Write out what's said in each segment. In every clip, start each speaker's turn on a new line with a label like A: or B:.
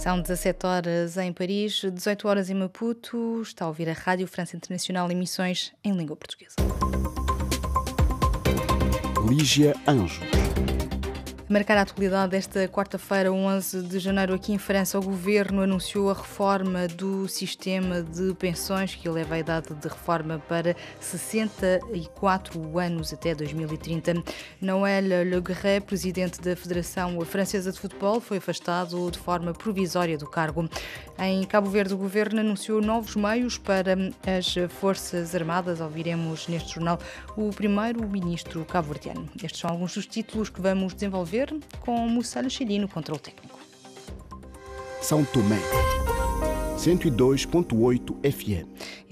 A: São 17 horas em Paris, 18 horas em Maputo. Está a ouvir a Rádio França Internacional emissões em língua portuguesa.
B: Lígia Anjo
A: marcar a atualidade desta quarta-feira, 11 de janeiro, aqui em França, o governo anunciou a reforma do sistema de pensões que eleva a idade de reforma para 64 anos até 2030. Noël Le Guerret, presidente da Federação Francesa de Futebol, foi afastado de forma provisória do cargo. Em Cabo Verde, o governo anunciou novos meios para as Forças Armadas. Ouviremos neste jornal o primeiro ministro cabo-verdiano. Estes são alguns dos títulos que vamos desenvolver Verde, com o Mussano Chilino, controle técnico.
C: São Tomé, 102.8 FM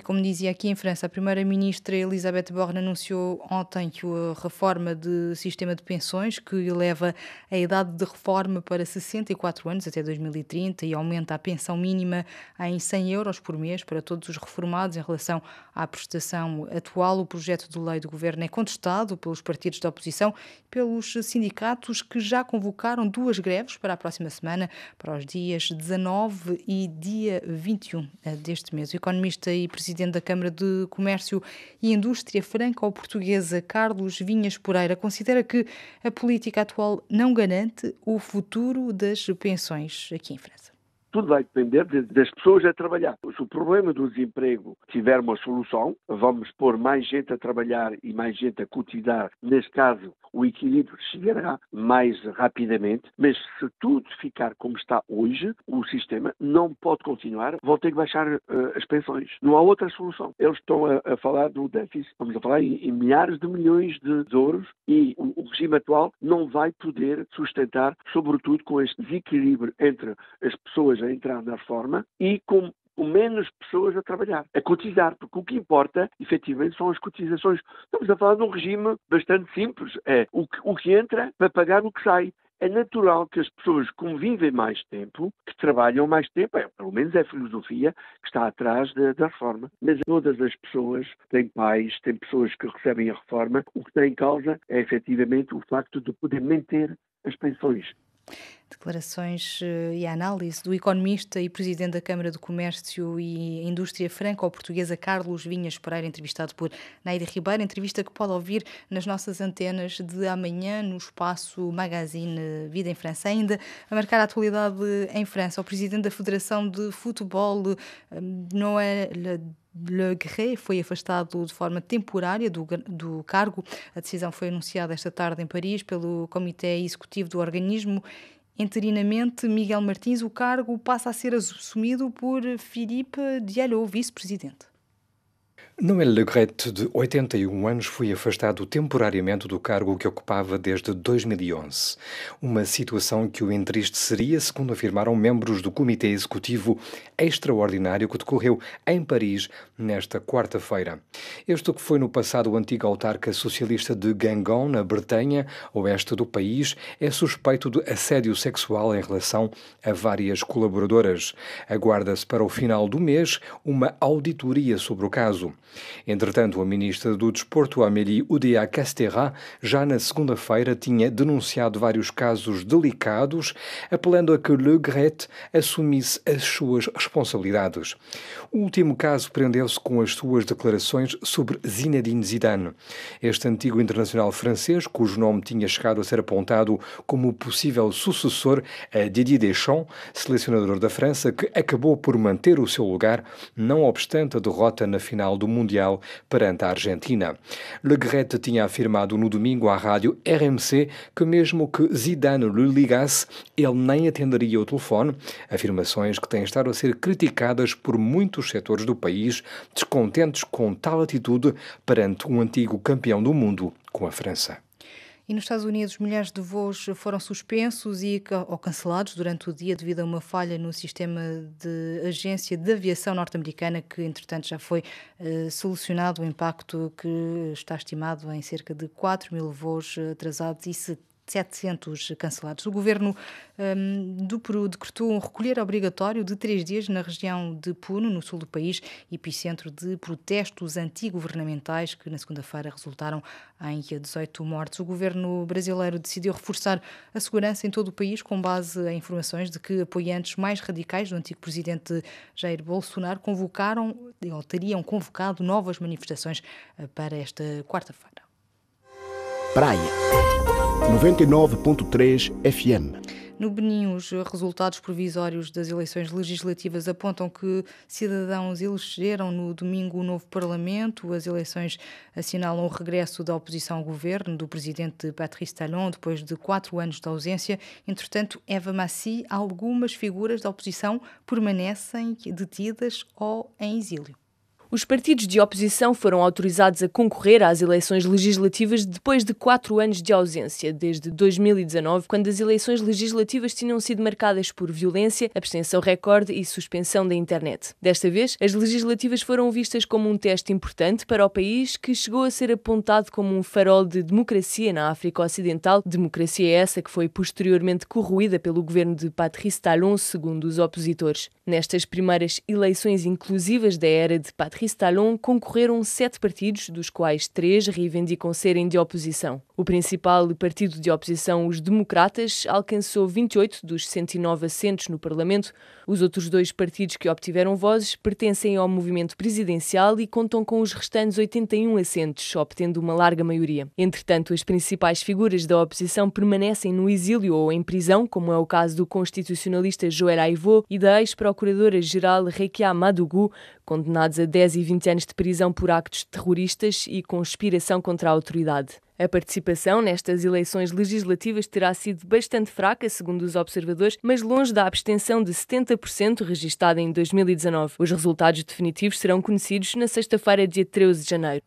A: como dizia aqui em França, a Primeira-Ministra Elisabeth Borne anunciou ontem que a reforma do sistema de pensões, que eleva a idade de reforma para 64 anos até 2030 e aumenta a pensão mínima em 100 euros por mês para todos os reformados em relação à prestação atual. O projeto de lei do governo é contestado pelos partidos da oposição e pelos sindicatos que já convocaram duas greves para a próxima semana, para os dias 19 e dia 21 deste mês. O economista e presidente presidente da Câmara de Comércio e Indústria Franco-Portuguesa, Carlos Vinhas Pereira, considera que a política atual não garante o futuro das pensões aqui em França
D: tudo vai depender de, das pessoas a trabalhar. Se o problema do desemprego tiver uma solução, vamos pôr mais gente a trabalhar e mais gente a cotidar. neste caso, o equilíbrio chegará mais rapidamente, mas se tudo ficar como está hoje, o sistema não pode continuar, vão ter que baixar uh, as pensões. Não há outra solução. Eles estão a, a falar do déficit, vamos a falar em, em milhares de milhões de euros e o, o regime atual não vai poder sustentar, sobretudo com este desequilíbrio entre as pessoas a entrar na reforma e com menos pessoas a trabalhar, a cotizar, porque o que importa, efetivamente, são as cotizações. Estamos a falar de um regime bastante simples, é o que, o que entra para pagar o que sai. É natural que as pessoas convivem mais tempo, que trabalham mais tempo, é, pelo menos é a filosofia que está atrás da, da reforma. Mas todas as pessoas têm pais, têm pessoas que recebem a reforma. O que está em causa é efetivamente o facto de poder manter as pensões.
A: Declarações eh, e análise do economista e presidente da Câmara de Comércio e Indústria Franco-Portuguesa, Carlos Vinhas Pereira, entrevistado por Naira Ribeiro. Entrevista que pode ouvir nas nossas antenas de amanhã no espaço Magazine Vida em França. Ainda a marcar a atualidade em França, o presidente da Federação de Futebol, eh, Noël Le Guerre foi afastado de forma temporária do, do, cargo. A decisão foi anunciada esta tarde em Paris pelo Comitê Executivo do Organismo Interinamente, Miguel Martins, o cargo passa a ser assumido por Filipe Diallo, vice-presidente.
E: Noel Legret, de 81 anos, foi afastado temporariamente do cargo que ocupava desde 2011. Uma situação que o entristeceria, segundo afirmaram membros do Comitê Executivo Extraordinário que decorreu em Paris nesta quarta-feira. Este que foi no passado o antigo autarca socialista de Gangon, na Bretanha, oeste do país, é suspeito de assédio sexual em relação a várias colaboradoras. Aguarda-se para o final do mês uma auditoria sobre o caso. Entretanto, a ministra do Desporto, Amélie Oudéa Castera, já na segunda-feira tinha denunciado vários casos delicados, apelando a que Le Gret assumisse as suas responsabilidades. O último caso prendeu-se com as suas declarações sobre Zinedine Zidane. Este antigo internacional francês, cujo nome tinha chegado a ser apontado como possível sucessor a Didier Deschamps, selecionador da França, que acabou por manter o seu lugar, não obstante a derrota na final do mundo Mundial perante a Argentina. Le tinha afirmado no domingo à rádio RMC que mesmo que Zidane lhe ligasse, ele nem atenderia o telefone, afirmações que têm estado a ser criticadas por muitos setores do país, descontentes com tal atitude perante um antigo campeão do mundo com a França.
A: E nos Estados Unidos, milhares de voos foram suspensos e, ou cancelados durante o dia devido a uma falha no sistema de agência de aviação norte-americana, que entretanto já foi eh, solucionado. O impacto que está estimado em cerca de 4 mil voos atrasados e 70 700 cancelados. O governo um, do Peru decretou um recolher obrigatório de três dias na região de Puno, no sul do país, epicentro de protestos antigovernamentais que na segunda-feira resultaram em 18 mortes. O governo brasileiro decidiu reforçar a segurança em todo o país com base em informações de que apoiantes mais radicais do antigo presidente Jair Bolsonaro convocaram ou teriam convocado novas manifestações eh, para esta quarta-feira.
C: Praia. 99.3 FM.
A: No Benin, os resultados provisórios das eleições legislativas apontam que cidadãos elegeram no domingo o um novo Parlamento. As eleições assinalam o regresso da oposição ao governo do presidente Patrice Talon, depois de quatro anos de ausência. Entretanto, Eva Massi, algumas figuras da oposição permanecem detidas ou em exílio.
F: Os partidos de oposição foram autorizados a concorrer às eleições legislativas depois de quatro anos de ausência, desde 2019, quando as eleições legislativas tinham sido marcadas por violência, abstenção recorde e suspensão da internet. Desta vez, as legislativas foram vistas como um teste importante para o país, que chegou a ser apontado como um farol de democracia na África Ocidental, democracia essa que foi posteriormente corroída pelo governo de Patrice Talon, segundo os opositores. Nestas primeiras eleições inclusivas da era de Patrice Ristalon concorreram sete partidos, dos quais três reivindicam serem de oposição. O principal partido de oposição, os Democratas, alcançou 28 dos 109 assentos no Parlamento. Os outros dois partidos que obtiveram vozes pertencem ao movimento presidencial e contam com os restantes 81 assentos, obtendo uma larga maioria. Entretanto, as principais figuras da oposição permanecem no exílio ou em prisão, como é o caso do constitucionalista Joël Aivô e da ex-procuradora-geral Rekia Madugu, condenados a 10 e 20 anos de prisão por actos terroristas e conspiração contra a autoridade. A participação nestas eleições legislativas terá sido bastante fraca, segundo os observadores, mas longe da abstenção de 70% registada em 2019. Os resultados definitivos serão
A: conhecidos na sexta-feira, dia 13 de janeiro.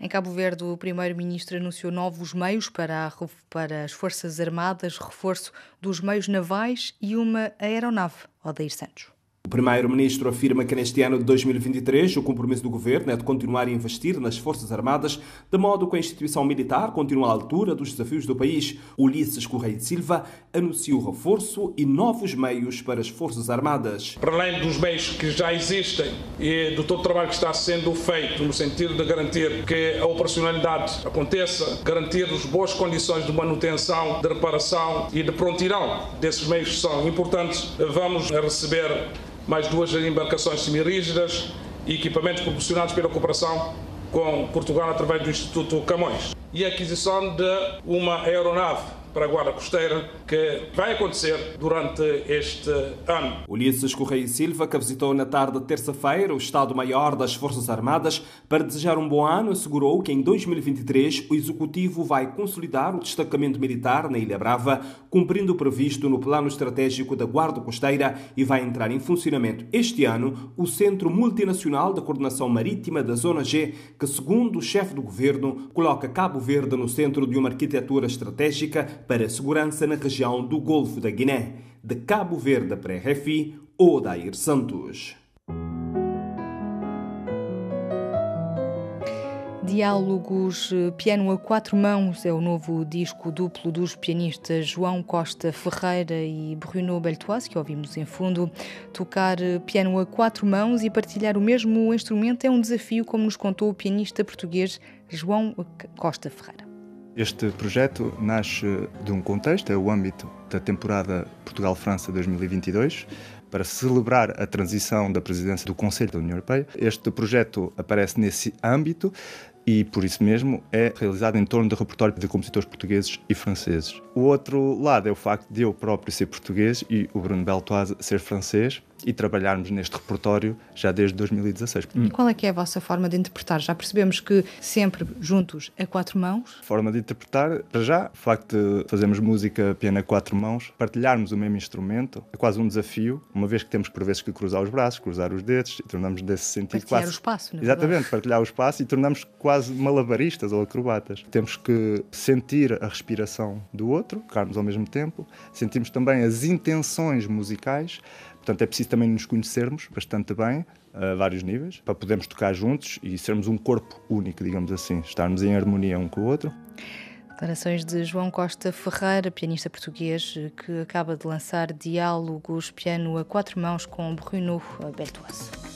A: Em Cabo Verde, o primeiro-ministro anunciou novos meios para, a, para as Forças Armadas, reforço dos meios navais e uma aeronave. Odeir Santos.
C: O primeiro-ministro afirma que neste ano de 2023 o compromisso do governo é de continuar a investir nas Forças Armadas, de modo que a instituição militar continue à altura dos desafios do país. Ulisses Correia de Silva anunciou reforço e novos meios para as Forças Armadas. Para além dos meios que já existem e do todo o trabalho que está sendo feito no sentido de garantir que a operacionalidade aconteça, garantir as boas condições de manutenção, de reparação e de prontidão desses meios que são importantes, vamos receber mais duas embarcações semirígidas e equipamentos proporcionados pela cooperação com Portugal através do Instituto Camões. E a aquisição de uma aeronave para a Guarda Costeira que vai acontecer durante este ano. Ulisses Correia Silva, que visitou na tarde de terça-feira o Estado-Maior das Forças Armadas para desejar um bom ano, assegurou que em 2023 o Executivo vai consolidar o destacamento militar na Ilha Brava, cumprindo o previsto no Plano Estratégico da Guarda Costeira e vai entrar em funcionamento este ano o Centro Multinacional da Coordenação Marítima da Zona G, que, segundo o chefe do governo, coloca Cabo Verde no centro de uma arquitetura estratégica para a segurança na região do Golfo da Guiné, de Cabo Verde para RFI ou Dair Santos.
A: Diálogos eh, Piano a Quatro Mãos é o novo disco duplo dos pianistas João Costa Ferreira e Bruno Beltoise, que ouvimos em fundo. Tocar eh, piano a quatro mãos e partilhar o mesmo instrumento é um desafio, como nos contou o pianista português João Costa Ferreira.
B: Este projeto nasce de um contexto, é o âmbito da temporada Portugal-França 2022, para celebrar a transição da presidência do Conselho da União Europeia. Este projeto aparece nesse âmbito e, por isso mesmo, é realizado em torno do repertório de compositores portugueses e franceses. O outro lado é o facto de eu próprio ser português e o Bruno Beltoise ser francês e trabalharmos neste repertório já desde 2016.
A: E qual é que é a vossa forma de interpretar? Já percebemos que sempre juntos a quatro mãos?
B: Forma de interpretar, para já, o facto de fazermos música apenas a quatro mãos, partilharmos o mesmo instrumento, é quase um desafio, uma vez que temos por vezes que cruzar os braços, cruzar os dedos e tornamos desse sentido partilhar quase... o espaço, na Exatamente, partilhar o espaço e tornamos quase malabaristas ou acrobatas. Temos que sentir a respiração do outro, tocarmos ao mesmo tempo, sentimos também as intenções musicais, Portanto, é preciso também nos conhecermos bastante bem, a vários níveis, para podermos tocar juntos e sermos um corpo único, digamos assim, estarmos em harmonia um com o outro.
A: Declarações de João Costa Ferreira, pianista português, que acaba de lançar Diálogos Piano a Quatro Mãos com Bruno Bertoise.